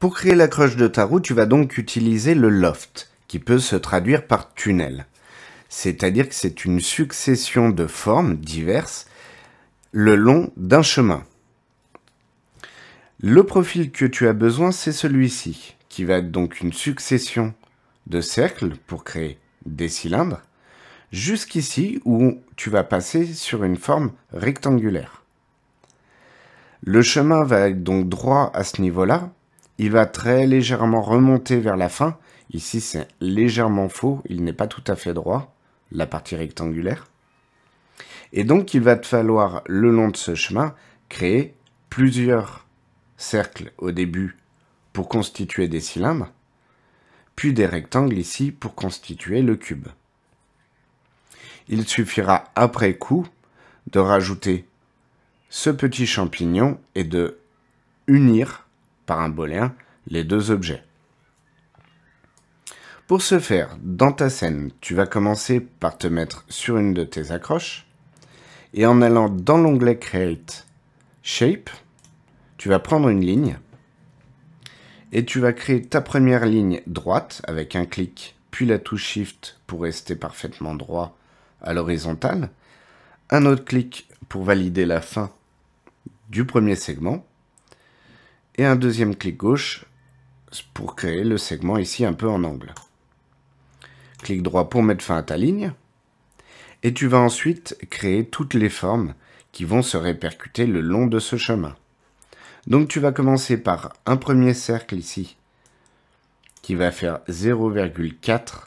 Pour créer la croche de ta roue, tu vas donc utiliser le loft, qui peut se traduire par tunnel. C'est-à-dire que c'est une succession de formes diverses le long d'un chemin. Le profil que tu as besoin, c'est celui-ci, qui va être donc une succession de cercles pour créer des cylindres, jusqu'ici où tu vas passer sur une forme rectangulaire. Le chemin va être donc droit à ce niveau-là, il va très légèrement remonter vers la fin. Ici, c'est légèrement faux. Il n'est pas tout à fait droit, la partie rectangulaire. Et donc, il va te falloir, le long de ce chemin, créer plusieurs cercles au début pour constituer des cylindres, puis des rectangles ici pour constituer le cube. Il suffira après coup de rajouter ce petit champignon et de unir un booléen les deux objets. Pour ce faire, dans ta scène, tu vas commencer par te mettre sur une de tes accroches et en allant dans l'onglet Create Shape, tu vas prendre une ligne et tu vas créer ta première ligne droite avec un clic puis la touche Shift pour rester parfaitement droit à l'horizontale, un autre clic pour valider la fin du premier segment et un deuxième clic gauche pour créer le segment ici un peu en angle. Clic droit pour mettre fin à ta ligne. Et tu vas ensuite créer toutes les formes qui vont se répercuter le long de ce chemin. Donc tu vas commencer par un premier cercle ici qui va faire 0,4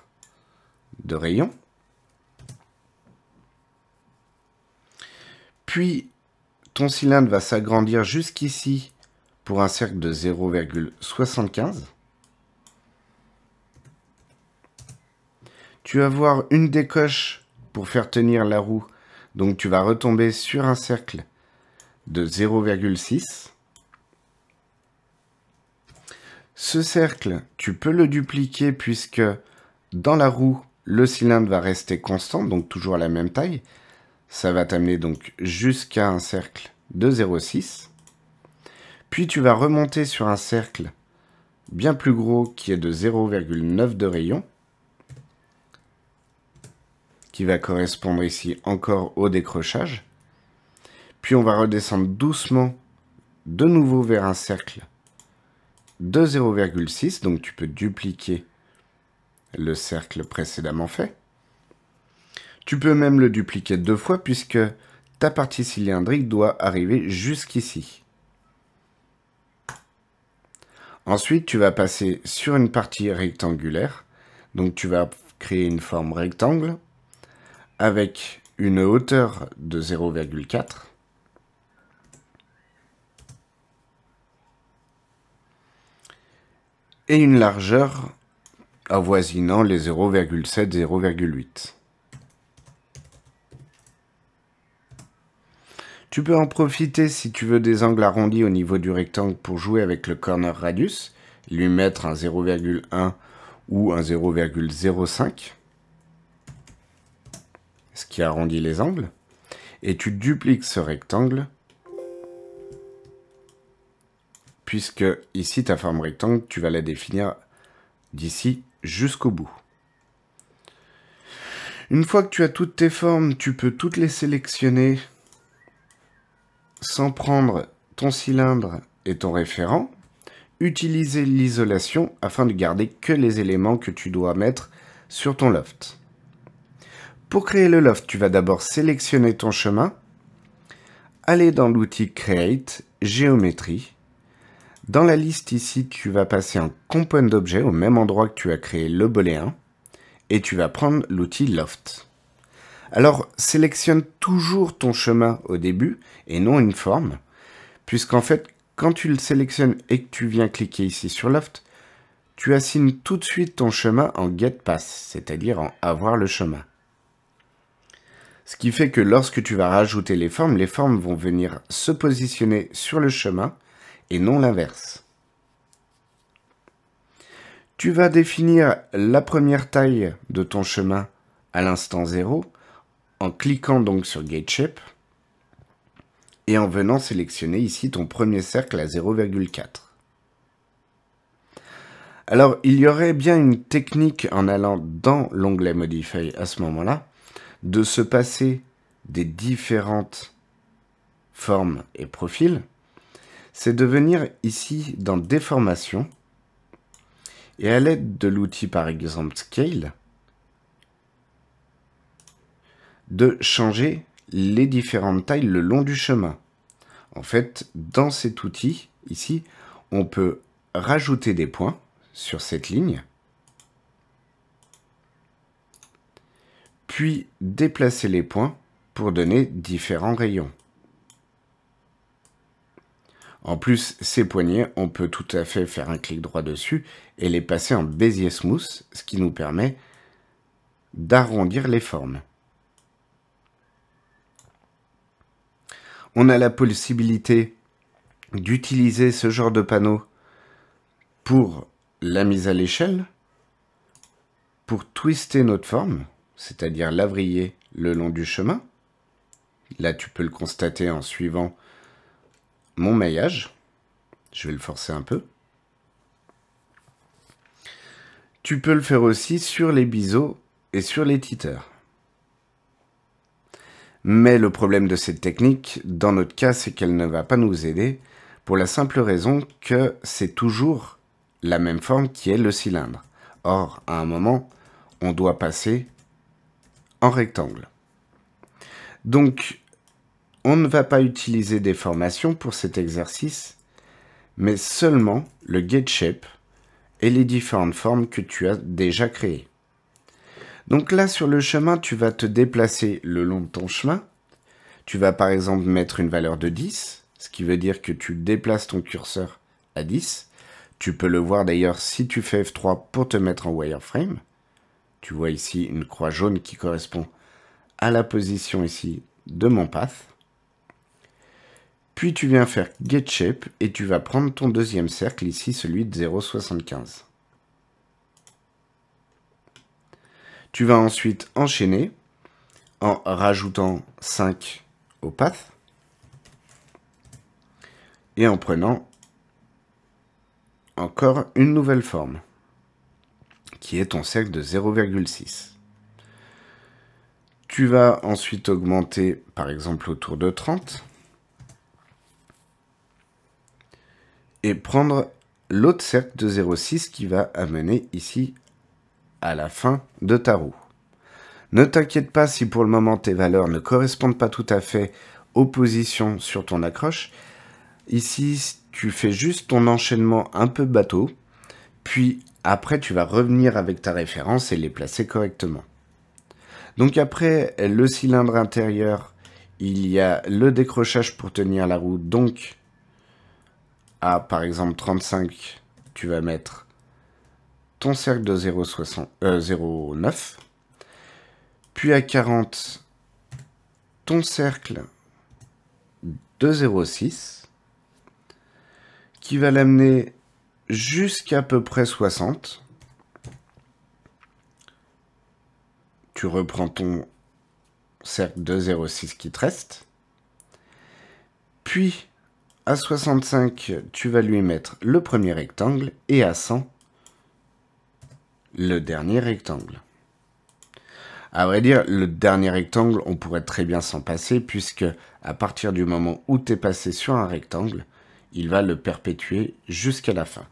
de rayon. Puis ton cylindre va s'agrandir jusqu'ici pour un cercle de 0,75. Tu vas voir une décoche pour faire tenir la roue. Donc tu vas retomber sur un cercle de 0,6. Ce cercle, tu peux le dupliquer puisque dans la roue, le cylindre va rester constant, donc toujours à la même taille. Ça va t'amener donc jusqu'à un cercle de 0,6. Puis tu vas remonter sur un cercle bien plus gros qui est de 0,9 de rayon, qui va correspondre ici encore au décrochage. Puis on va redescendre doucement de nouveau vers un cercle de 0,6, donc tu peux dupliquer le cercle précédemment fait. Tu peux même le dupliquer deux fois puisque ta partie cylindrique doit arriver jusqu'ici. Ensuite, tu vas passer sur une partie rectangulaire. Donc, tu vas créer une forme rectangle avec une hauteur de 0,4. Et une largeur avoisinant les 0,7, 0,8. Tu peux en profiter si tu veux des angles arrondis au niveau du rectangle pour jouer avec le corner radius, lui mettre un 0,1 ou un 0,05, ce qui arrondit les angles, et tu dupliques ce rectangle, puisque ici ta forme rectangle, tu vas la définir d'ici jusqu'au bout. Une fois que tu as toutes tes formes, tu peux toutes les sélectionner sans prendre ton cylindre et ton référent, utiliser l'isolation afin de garder que les éléments que tu dois mettre sur ton loft. Pour créer le loft, tu vas d'abord sélectionner ton chemin, aller dans l'outil Create, Géométrie. Dans la liste ici, tu vas passer en Component d'objet au même endroit que tu as créé le boléen et tu vas prendre l'outil Loft. Alors sélectionne toujours ton chemin au début et non une forme, puisqu'en fait, quand tu le sélectionnes et que tu viens cliquer ici sur Loft, tu assignes tout de suite ton chemin en Get Pass, c'est-à-dire en Avoir le chemin. Ce qui fait que lorsque tu vas rajouter les formes, les formes vont venir se positionner sur le chemin et non l'inverse. Tu vas définir la première taille de ton chemin à l'instant 0 en cliquant donc sur Gate Shape et en venant sélectionner ici ton premier cercle à 0,4. Alors, il y aurait bien une technique en allant dans l'onglet Modify à ce moment-là, de se passer des différentes formes et profils, c'est de venir ici dans Déformation, et à l'aide de l'outil par exemple Scale, de changer les différentes tailles le long du chemin. En fait, dans cet outil, ici, on peut rajouter des points sur cette ligne, puis déplacer les points pour donner différents rayons. En plus, ces poignées, on peut tout à fait faire un clic droit dessus et les passer en Bézier Smooth, ce qui nous permet d'arrondir les formes. on a la possibilité d'utiliser ce genre de panneau pour la mise à l'échelle, pour twister notre forme, c'est-à-dire l'avrier le long du chemin. Là, tu peux le constater en suivant mon maillage. Je vais le forcer un peu. Tu peux le faire aussi sur les biseaux et sur les titeurs. Mais le problème de cette technique, dans notre cas, c'est qu'elle ne va pas nous aider pour la simple raison que c'est toujours la même forme qui est le cylindre. Or, à un moment, on doit passer en rectangle. Donc, on ne va pas utiliser des formations pour cet exercice, mais seulement le gate shape et les différentes formes que tu as déjà créées. Donc là, sur le chemin, tu vas te déplacer le long de ton chemin. Tu vas par exemple mettre une valeur de 10, ce qui veut dire que tu déplaces ton curseur à 10. Tu peux le voir d'ailleurs si tu fais F3 pour te mettre en wireframe. Tu vois ici une croix jaune qui correspond à la position ici de mon path. Puis tu viens faire Get Shape et tu vas prendre ton deuxième cercle ici, celui de 0,75. Tu vas ensuite enchaîner en rajoutant 5 au path et en prenant encore une nouvelle forme qui est ton cercle de 0,6. Tu vas ensuite augmenter par exemple autour de 30 et prendre l'autre cercle de 0,6 qui va amener ici la fin de ta roue. Ne t'inquiète pas si pour le moment tes valeurs ne correspondent pas tout à fait aux positions sur ton accroche. Ici, tu fais juste ton enchaînement un peu bateau, puis après tu vas revenir avec ta référence et les placer correctement. Donc après le cylindre intérieur, il y a le décrochage pour tenir la roue. Donc à par exemple 35, tu vas mettre ton cercle de 0,9, euh, puis à 40, ton cercle de 0,6, qui va l'amener jusqu'à peu près 60. Tu reprends ton cercle de 0,6 qui te reste. Puis, à 65, tu vas lui mettre le premier rectangle, et à 100, le dernier rectangle. À vrai dire, le dernier rectangle, on pourrait très bien s'en passer puisque à partir du moment où tu es passé sur un rectangle, il va le perpétuer jusqu'à la fin.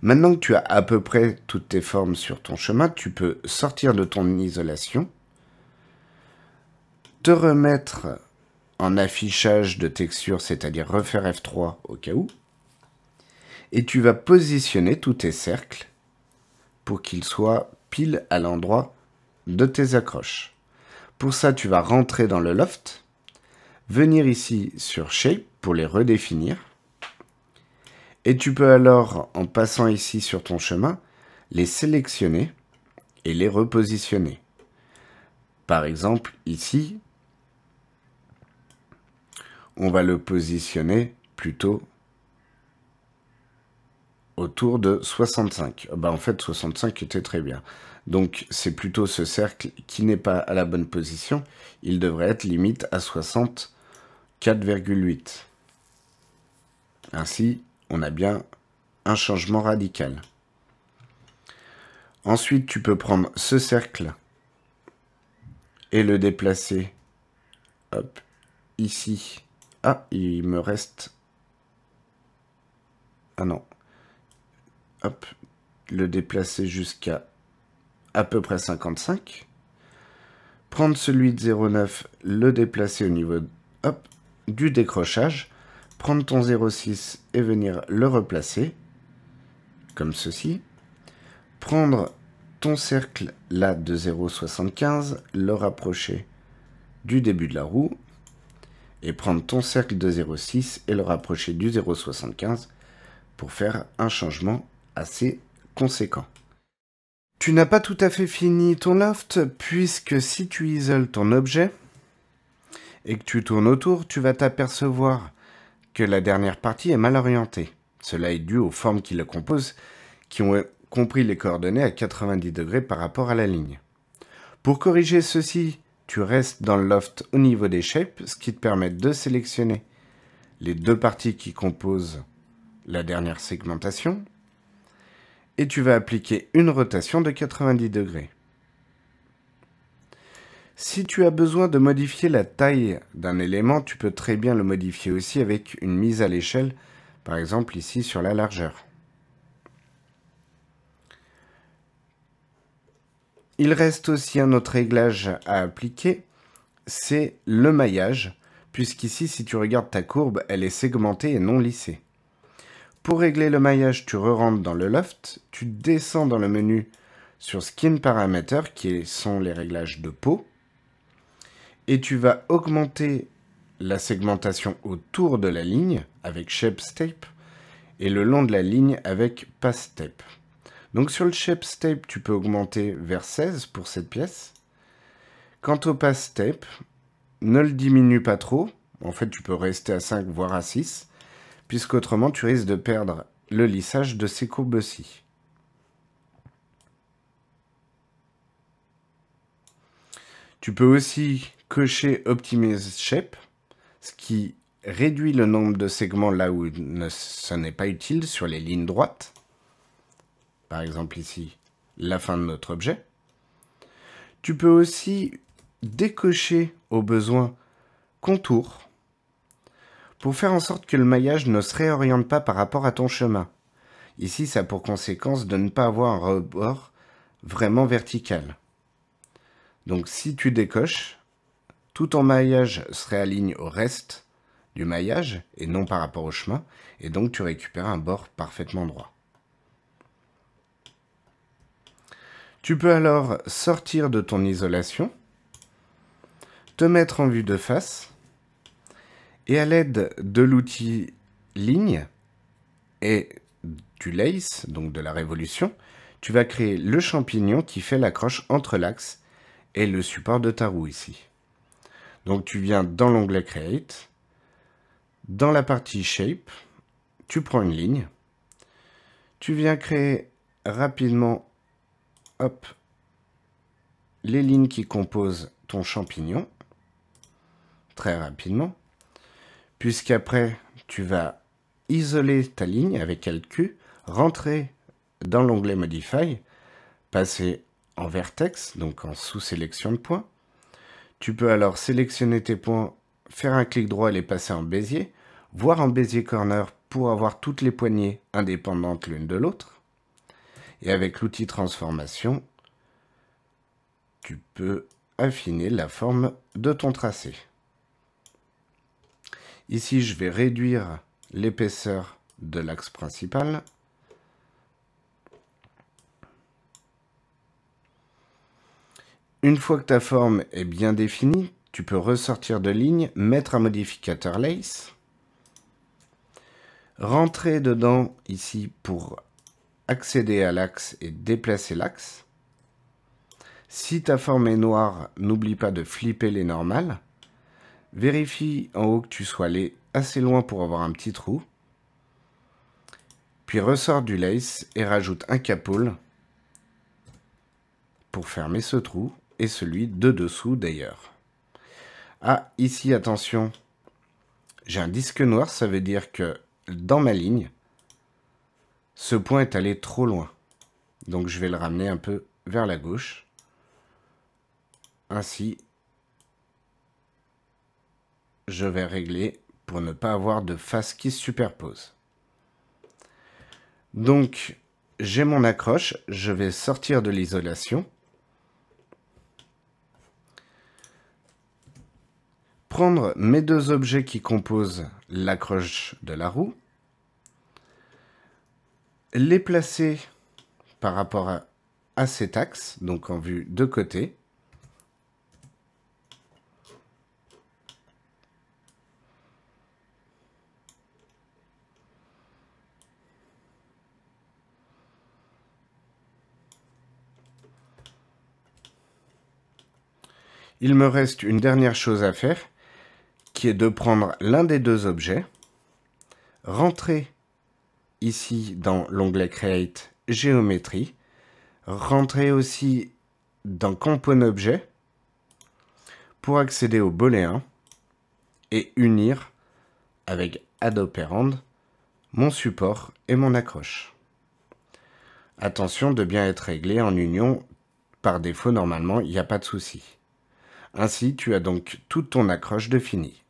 Maintenant que tu as à peu près toutes tes formes sur ton chemin, tu peux sortir de ton isolation, te remettre en affichage de texture, c'est-à-dire refaire F3 au cas où, et tu vas positionner tous tes cercles pour qu'il soit pile à l'endroit de tes accroches. Pour ça, tu vas rentrer dans le loft, venir ici sur Shape pour les redéfinir. Et tu peux alors, en passant ici sur ton chemin, les sélectionner et les repositionner. Par exemple, ici, on va le positionner plutôt autour de 65. Bah, en fait, 65 était très bien. Donc, c'est plutôt ce cercle qui n'est pas à la bonne position. Il devrait être limite à 64,8. Ainsi, on a bien un changement radical. Ensuite, tu peux prendre ce cercle et le déplacer hop, ici. Ah, il me reste... Ah non, le déplacer jusqu'à à peu près 55. Prendre celui de 0,9, le déplacer au niveau hop, du décrochage. Prendre ton 0,6 et venir le replacer, comme ceci. Prendre ton cercle là de 0,75, le rapprocher du début de la roue. Et prendre ton cercle de 0,6 et le rapprocher du 0,75 pour faire un changement assez conséquent. Tu n'as pas tout à fait fini ton loft, puisque si tu isoles ton objet et que tu tournes autour, tu vas t'apercevoir que la dernière partie est mal orientée. Cela est dû aux formes qui le composent, qui ont compris les coordonnées à 90 degrés par rapport à la ligne. Pour corriger ceci, tu restes dans le loft au niveau des shapes, ce qui te permet de sélectionner les deux parties qui composent la dernière segmentation et tu vas appliquer une rotation de 90 degrés. Si tu as besoin de modifier la taille d'un élément, tu peux très bien le modifier aussi avec une mise à l'échelle, par exemple ici sur la largeur. Il reste aussi un autre réglage à appliquer, c'est le maillage, puisqu'ici si tu regardes ta courbe, elle est segmentée et non lissée. Pour régler le maillage, tu re-rentres dans le loft, tu descends dans le menu sur Skin Parameter, qui sont les réglages de peau, et tu vas augmenter la segmentation autour de la ligne avec Shape Step et le long de la ligne avec Pass Step. Donc sur le Shape Step, tu peux augmenter vers 16 pour cette pièce. Quant au Pass Step, ne le diminue pas trop. En fait, tu peux rester à 5, voire à 6 puisqu'autrement tu risques de perdre le lissage de ces courbes-ci. Tu peux aussi cocher Optimize Shape, ce qui réduit le nombre de segments là où ce n'est pas utile, sur les lignes droites. Par exemple ici, la fin de notre objet. Tu peux aussi décocher au besoin contour, pour faire en sorte que le maillage ne se réoriente pas par rapport à ton chemin. Ici, ça a pour conséquence de ne pas avoir un rebord vraiment vertical. Donc si tu décoches, tout ton maillage se réaligne au reste du maillage et non par rapport au chemin, et donc tu récupères un bord parfaitement droit. Tu peux alors sortir de ton isolation, te mettre en vue de face, et à l'aide de l'outil ligne et du lace, donc de la révolution, tu vas créer le champignon qui fait l'accroche entre l'axe et le support de ta roue ici. Donc tu viens dans l'onglet Create, dans la partie Shape, tu prends une ligne, tu viens créer rapidement hop, les lignes qui composent ton champignon, très rapidement, puisqu'après, tu vas isoler ta ligne avec ALT-Q, rentrer dans l'onglet Modify, passer en vertex, donc en sous-sélection de points. Tu peux alors sélectionner tes points, faire un clic droit et les passer en Bézier, voire en Bézier Corner pour avoir toutes les poignées indépendantes l'une de l'autre. Et avec l'outil transformation, tu peux affiner la forme de ton tracé. Ici, je vais réduire l'épaisseur de l'axe principal. Une fois que ta forme est bien définie, tu peux ressortir de ligne, mettre un modificateur lace, rentrer dedans ici pour accéder à l'axe et déplacer l'axe. Si ta forme est noire, n'oublie pas de flipper les normales. Vérifie en haut que tu sois allé assez loin pour avoir un petit trou. Puis ressort du lace et rajoute un capoule pour fermer ce trou et celui de dessous d'ailleurs. Ah, ici, attention, j'ai un disque noir, ça veut dire que dans ma ligne, ce point est allé trop loin. Donc je vais le ramener un peu vers la gauche. Ainsi, je vais régler pour ne pas avoir de faces qui se superposent. Donc, j'ai mon accroche, je vais sortir de l'isolation. Prendre mes deux objets qui composent l'accroche de la roue, les placer par rapport à, à cet axe, donc en vue de côté, Il me reste une dernière chose à faire, qui est de prendre l'un des deux objets, rentrer ici dans l'onglet Create Géométrie, rentrer aussi dans Component Objet pour accéder au booléen et unir avec Add Operand mon support et mon accroche. Attention de bien être réglé en union, par défaut normalement il n'y a pas de souci. Ainsi, tu as donc toute ton accroche de fini.